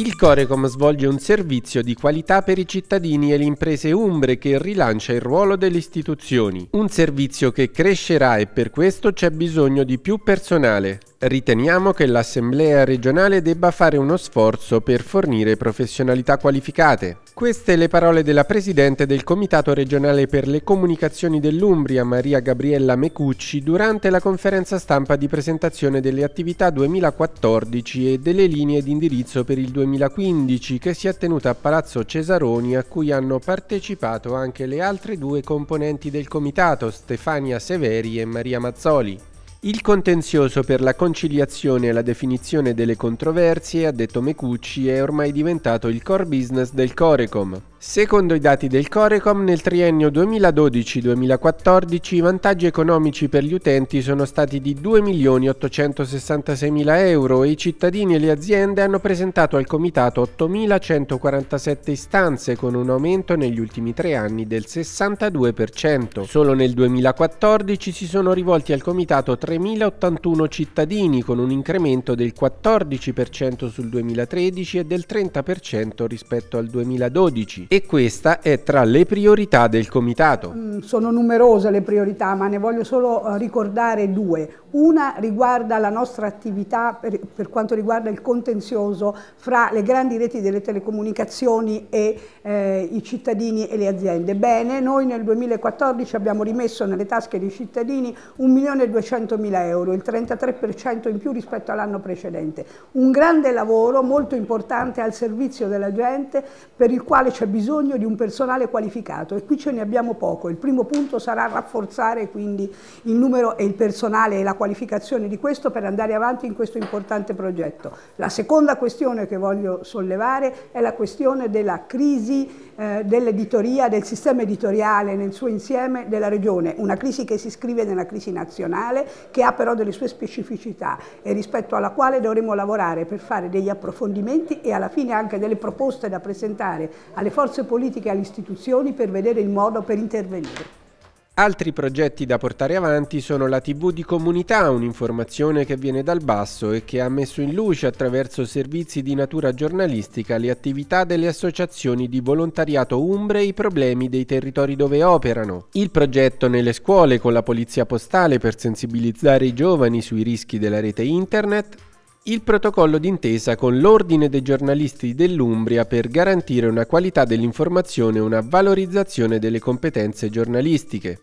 Il Corecom svolge un servizio di qualità per i cittadini e le imprese umbre che rilancia il ruolo delle istituzioni. Un servizio che crescerà e per questo c'è bisogno di più personale. Riteniamo che l'Assemblea regionale debba fare uno sforzo per fornire professionalità qualificate. Queste le parole della Presidente del Comitato regionale per le comunicazioni dell'Umbria, Maria Gabriella Mecucci, durante la conferenza stampa di presentazione delle attività 2014 e delle linee di indirizzo per il 2015 che si è tenuta a Palazzo Cesaroni a cui hanno partecipato anche le altre due componenti del Comitato, Stefania Severi e Maria Mazzoli. Il contenzioso per la conciliazione e la definizione delle controversie, ha detto Mecucci, è ormai diventato il core business del Corecom. Secondo i dati del Corecom, nel triennio 2012-2014 i vantaggi economici per gli utenti sono stati di 2.866.000 euro e i cittadini e le aziende hanno presentato al Comitato 8.147 istanze con un aumento negli ultimi tre anni del 62%. Solo nel 2014 si sono rivolti al Comitato 3.081 cittadini con un incremento del 14% sul 2013 e del 30% rispetto al 2012 e questa è tra le priorità del Comitato. Mm, sono numerose le priorità, ma ne voglio solo eh, ricordare due. Una riguarda la nostra attività per, per quanto riguarda il contenzioso fra le grandi reti delle telecomunicazioni e eh, i cittadini e le aziende. Bene, noi nel 2014 abbiamo rimesso nelle tasche dei cittadini 1.200.000 euro, il 33% in più rispetto all'anno precedente. Un grande lavoro molto importante al servizio della gente per il quale c'è bisogno bisogno di un personale qualificato e qui ce ne abbiamo poco. Il primo punto sarà rafforzare quindi il numero e il personale e la qualificazione di questo per andare avanti in questo importante progetto. La seconda questione che voglio sollevare è la questione della crisi eh, dell'editoria, del sistema editoriale nel suo insieme della regione, una crisi che si scrive nella crisi nazionale che ha però delle sue specificità e rispetto alla quale dovremo lavorare per fare degli approfondimenti e alla fine anche delle proposte da presentare alle forze forze politiche alle istituzioni per vedere il modo per intervenire. Altri progetti da portare avanti sono la TV di comunità, un'informazione che viene dal basso e che ha messo in luce attraverso servizi di natura giornalistica le attività delle associazioni di volontariato umbre e i problemi dei territori dove operano. Il progetto nelle scuole con la polizia postale per sensibilizzare i giovani sui rischi della rete internet, il protocollo d'intesa con l'Ordine dei giornalisti dell'Umbria per garantire una qualità dell'informazione e una valorizzazione delle competenze giornalistiche.